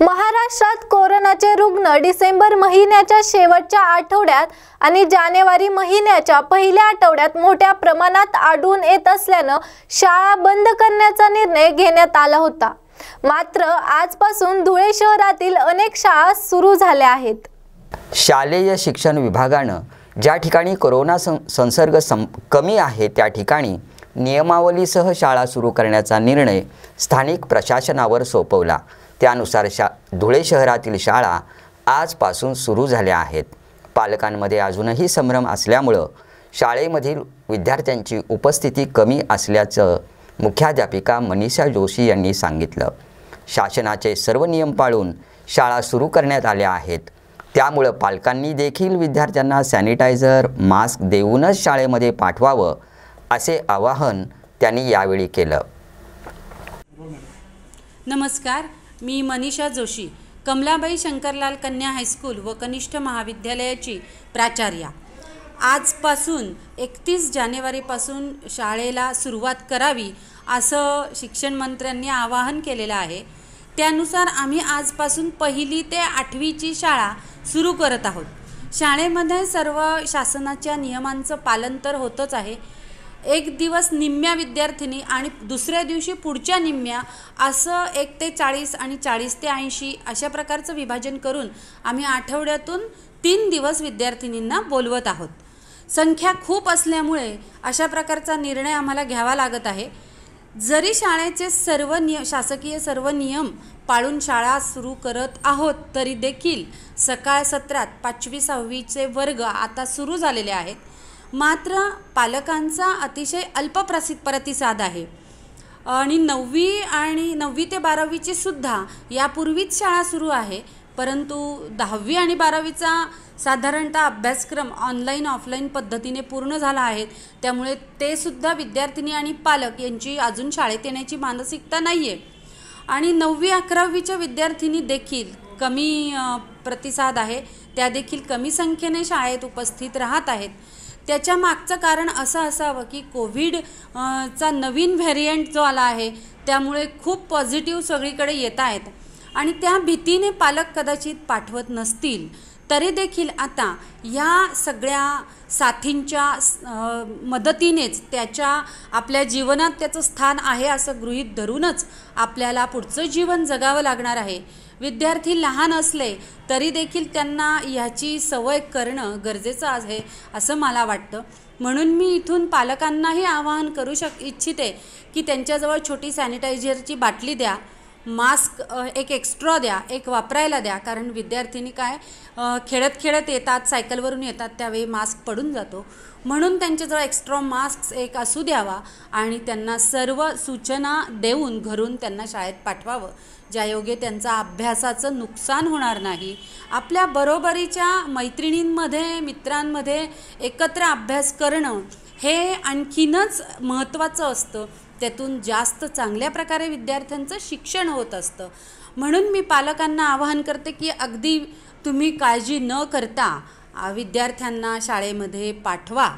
महाराष्ट्रात कोरोनाचे रुग्ण डिसेंबर महिन्याच्या शेवटच्या आठवड्यात आणि जानेवारी महिन्याच्या पहिल्या आठवड्यात मोठ्या प्रमाणात आढळून येत असल्यानं शाळा बंद करण्याचा निर्णय घेण्यात आला होता मात्र आजपासून धुळे शहरातील अनेक शाळा सुरू झाल्या आहेत शालेय शिक्षण विभागानं ज्या ठिकाणी कोरोना संसर्ग सं कमी आहे त्या ठिकाणी नियमावलीसह शाळा सुरू करण्याचा निर्णय स्थानिक प्रशासनावर सोपवला त्यानुसार शा धुळे शहरातील शाळा आजपासून सुरू झाल्या आहेत पालकांमध्ये अजूनही संभ्रम असल्यामुळं शाळेमधील विद्यार्थ्यांची उपस्थिती कमी असल्याचं मुख्याध्यापिका मनीषा जोशी यांनी सांगितलं शासनाचे सर्व नियम पाळून शाळा सुरू करण्यात आल्या आहेत त्यामुळं पालकांनी देखील विद्यार्थ्यांना सॅनिटायझर मास्क देऊनच शाळेमध्ये पाठवावं असे आवाहन त्यांनी यावेळी केलं नमस्कार मी मनीषा जोशी कमलाबाई शंकरलाल कन्या हायस्कूल व कनिष्ठ महाविद्यालयाची प्राचार्या आजपासून एकतीस जानेवारीपासून शाळेला सुरुवात करावी असं शिक्षण मंत्र्यांनी आवाहन केलेलं आहे त्यानुसार आम्ही आजपासून पहिली ते आठवीची शाळा सुरू करत आहोत शाळेमध्ये सर्व शासनाच्या नियमांचं पालन तर होतंच आहे एक दिवस निम्म्या विद्यार्थिनी आणि दुसऱ्या दिवशी पुढच्या निम्म्या असं एक ते चाळीस आणि चाळीस ते ऐंशी अशा प्रकारचं विभाजन करून आम्ही आठवड्यातून तीन दिवस विद्यार्थिनींना बोलवत आहोत संख्या खूप असल्यामुळे अशा प्रकारचा निर्णय आम्हाला घ्यावा लागत आहे जरी शाळेचे सर्व निय शासकीय सर्व नियम पाळून शाळा सुरू करत आहोत तरी देखील सकाळ सत्रात पाचवी सहावीचे वर्ग आता सुरू झालेले आहेत मात्र पालकांचा अतिशय अल्प प्रतिसाद आहे आणि नववी आणि नववी ते बारावीची सुद्धा यापूर्वीच शाळा सुरू आहे परंतु दहावी आणि बारावीचा साधारणतः अभ्यासक्रम ऑनलाईन ऑफलाईन पद्धतीने पूर्ण झाला आहे त्यामुळे ते सुद्धा विद्यार्थिनी आणि पालक यांची अजून शाळेत येण्याची मानसिकता नाही आहे आणि नववी अकरावीच्या विद्यार्थिनी देखील कमी प्रतिसाद आहे त्या देखील कमी संख्येने शाळेत उपस्थित राहत आहेत त्याच्या मागचं कारण असं असावं की कोविड चा नवीन व्हेरियंट जो आला आहे त्यामुळे खूप पॉझिटिव्ह सगळीकडे येत आहेत आणि त्या भीतीने पालक कदाचित पाठवत नसतील तरी देखील आता ह्या सगळ्या साथींच्या मदतीनेच त्याच्या आपल्या जीवनात त्याचं स्थान आहे असं गृहीत धरूनच आपल्याला पुढचं जीवन जगावं लागणार आहे विद्यार्थी लहान असले तरी देखील त्यांना ह्याची सवय करणं गरजेचं आहे असं मला वाटतं म्हणून मी इथून पालकांनाही आवाहन करू शक इच्छिते की त्यांच्याजवळ छोटी सॅनिटायझरची बाटली द्या मास्क एक एक्स्ट्रा द्या एक वापरायला द्या कारण विद्यार्थिनी काय खेळत खेळत येतात सायकलवरून येतात त्यावेळी मास्क पडून जातो म्हणून त्यांच्याजवळ एक्स्ट्रा मास्क एक असू द्यावा आणि त्यांना सर्व सूचना देऊन घरून त्यांना शाळेत पाठवावं ज्यायोगे त्यांचा अभ्यासाचं नुकसान होणार नाही आपल्या बरोबरीच्या मैत्रिणींमध्ये मित्रांमध्ये एकत्र अभ्यास करणं हे आणखीनच महत्त्वाचं असतं त्यातून जास्त चांगल्या प्रकारे विद्यार्थ्यांचं शिक्षण होत असतं म्हणून मी पालकांना आवाहन करते की अगदी तुम्ही काळजी न करता विद्यार्थ्यांना शाळेमध्ये पाठवा